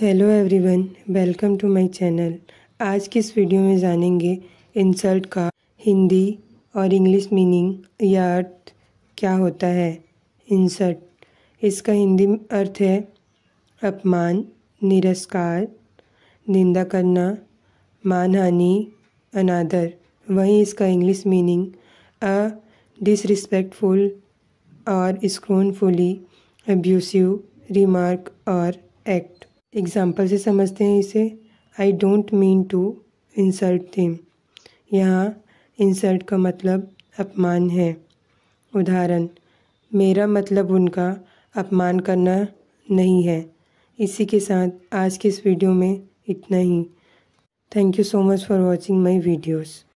hello everyone welcome to my channel आज की इस वीडियो में जानेंगे इंसल्ट का हिंदी और इंग्लिश मीनिंग या अर्थ क्या होता है इंसल्ट इसका हिंदी अर्थ है अपमान निरस्कार निंदा करना मानहानि अनादर वहीं इसका इंग्लिश मीनिंग अ डिसरिस्पेक्टफुल और स्क्रोनफुली अब्यूसिव रिमार्क और एक्ट एग्ज़ाम्पल से समझते हैं इसे I don't mean to insult them यहाँ इंसल्ट का मतलब अपमान है उदाहरण मेरा मतलब उनका अपमान करना नहीं है इसी के साथ आज के इस वीडियो में इतना ही thank you so much for watching my videos